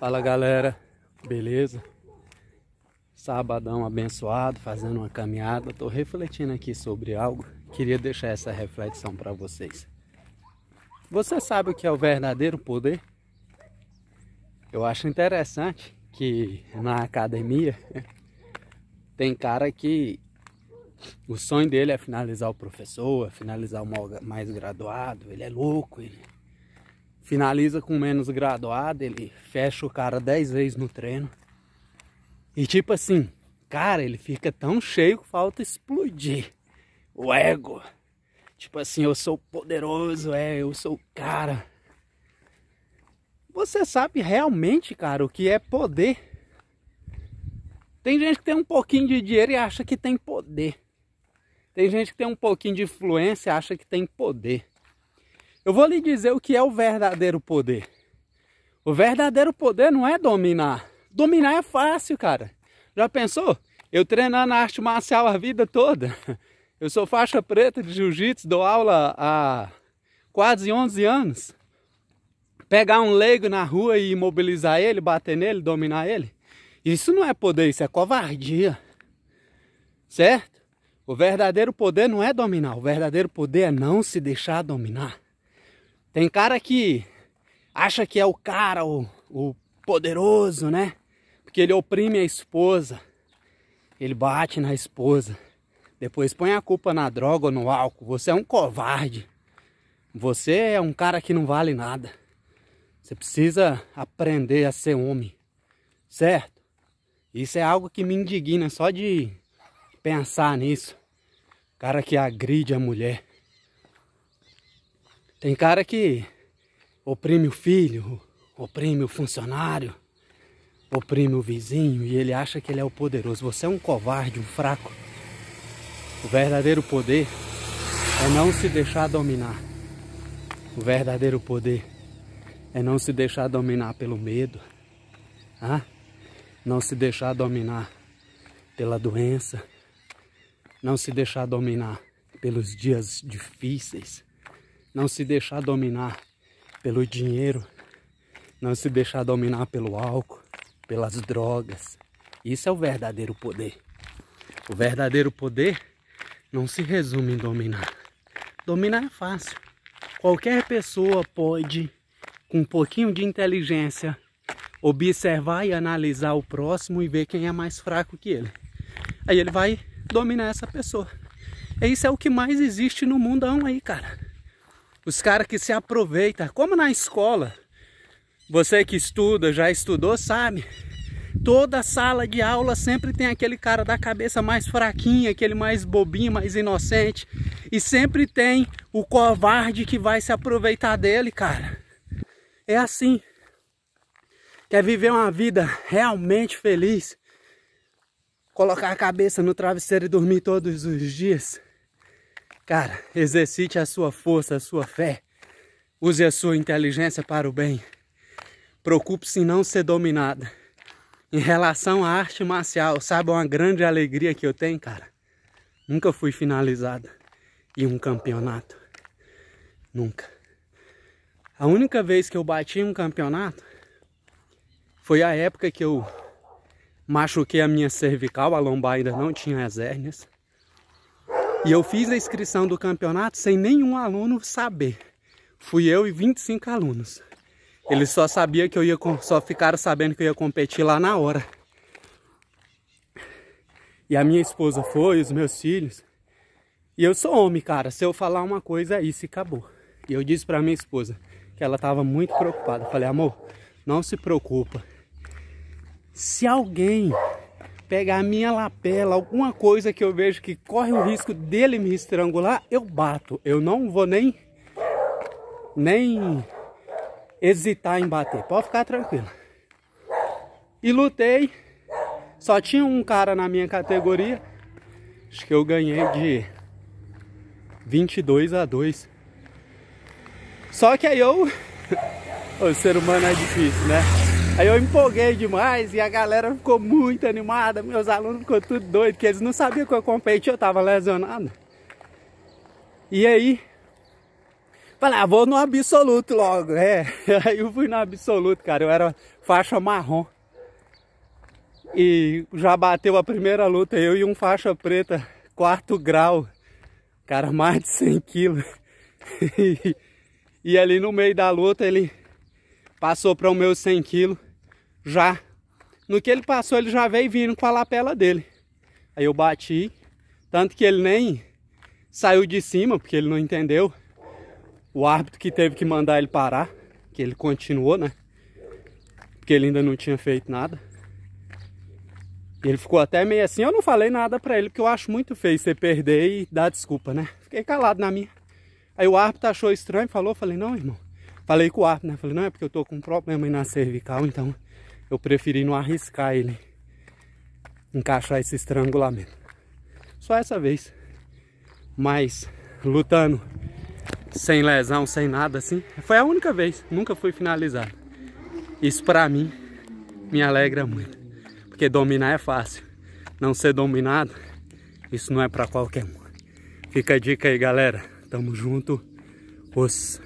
Fala galera, beleza? Sabadão abençoado, fazendo uma caminhada. Tô refletindo aqui sobre algo. Queria deixar essa reflexão para vocês. Você sabe o que é o verdadeiro poder? Eu acho interessante que na academia tem cara que o sonho dele é finalizar o professor, é finalizar o mais graduado. Ele é louco, ele finaliza com menos graduado, ele fecha o cara 10 vezes no treino. E tipo assim, cara, ele fica tão cheio que falta explodir o ego. Tipo assim, eu sou poderoso, é, eu sou o cara. Você sabe realmente, cara, o que é poder? Tem gente que tem um pouquinho de dinheiro e acha que tem poder. Tem gente que tem um pouquinho de influência e acha que tem poder. Eu vou lhe dizer o que é o verdadeiro poder. O verdadeiro poder não é dominar. Dominar é fácil, cara. Já pensou? Eu treinando arte marcial a vida toda. Eu sou faixa preta de jiu-jitsu, dou aula há quase 11 anos. Pegar um leigo na rua e imobilizar ele, bater nele, dominar ele. Isso não é poder, isso é covardia. Certo? O verdadeiro poder não é dominar, o verdadeiro poder é não se deixar dominar. Tem cara que acha que é o cara, o, o poderoso, né? Porque ele oprime a esposa, ele bate na esposa. Depois põe a culpa na droga ou no álcool. Você é um covarde. Você é um cara que não vale nada. Você precisa aprender a ser homem, certo? Isso é algo que me indigna só de pensar nisso. Cara que agride a mulher. Tem cara que oprime o filho, oprime o funcionário, oprime o vizinho e ele acha que ele é o poderoso. Você é um covarde, um fraco. O verdadeiro poder é não se deixar dominar. O verdadeiro poder é não se deixar dominar pelo medo, ah? não se deixar dominar pela doença, não se deixar dominar pelos dias difíceis não se deixar dominar pelo dinheiro, não se deixar dominar pelo álcool, pelas drogas. Isso é o verdadeiro poder. O verdadeiro poder não se resume em dominar. Dominar é fácil. Qualquer pessoa pode, com um pouquinho de inteligência, observar e analisar o próximo e ver quem é mais fraco que ele. Aí ele vai dominar essa pessoa. E é isso é o que mais existe no mundão aí, cara os caras que se aproveitam, como na escola. Você que estuda, já estudou, sabe. Toda sala de aula sempre tem aquele cara da cabeça mais fraquinha, aquele mais bobinho, mais inocente. E sempre tem o covarde que vai se aproveitar dele, cara. É assim. Quer viver uma vida realmente feliz? Colocar a cabeça no travesseiro e dormir todos os dias? Cara, exercite a sua força, a sua fé. Use a sua inteligência para o bem. Preocupe-se em não ser dominada. Em relação à arte marcial, sabe uma grande alegria que eu tenho, cara? Nunca fui finalizado em um campeonato. Nunca. A única vez que eu bati em um campeonato foi a época que eu machuquei a minha cervical, a lombar ainda não tinha as hérnias. E eu fiz a inscrição do campeonato sem nenhum aluno saber. Fui eu e 25 alunos. Eles só sabia que eu ia, só ficaram sabendo que eu ia competir lá na hora. E a minha esposa foi, os meus filhos. E eu sou homem, cara. Se eu falar uma coisa, é isso acabou. E eu disse pra minha esposa que ela tava muito preocupada. falei, amor, não se preocupa. Se alguém pegar a minha lapela, alguma coisa que eu vejo que corre o risco dele me estrangular, eu bato. Eu não vou nem nem hesitar em bater. Pode ficar tranquilo. E lutei. Só tinha um cara na minha categoria. Acho que eu ganhei de 22 a 2. Só que aí eu o ser humano é difícil, né? Aí eu empolguei demais e a galera ficou muito animada, meus alunos ficou tudo doido, que eles não sabiam que eu competi, eu tava lesionado. E aí, falei, ah, vou no absoluto logo, é. Aí eu fui no absoluto, cara, eu era faixa marrom. E já bateu a primeira luta, eu e um faixa preta, quarto grau, cara, mais de 100 quilos. e, e ali no meio da luta ele passou para o meu 100 quilos. Já. No que ele passou, ele já veio vindo com a lapela dele. Aí eu bati, tanto que ele nem saiu de cima, porque ele não entendeu. O árbitro que teve que mandar ele parar, que ele continuou, né? Porque ele ainda não tinha feito nada. E ele ficou até meio assim, eu não falei nada pra ele, porque eu acho muito feio você perder e dar desculpa, né? Fiquei calado na minha. Aí o árbitro achou estranho, falou, falei, não, irmão. Falei com o árbitro, né? Falei, não, é porque eu tô com um problema aí na cervical, então eu preferi não arriscar ele encaixar esse estrangulamento. Só essa vez. Mas lutando sem lesão, sem nada assim, foi a única vez, nunca fui finalizado. Isso pra mim me alegra muito, porque dominar é fácil. Não ser dominado, isso não é pra qualquer um. Fica a dica aí, galera. Tamo junto. Os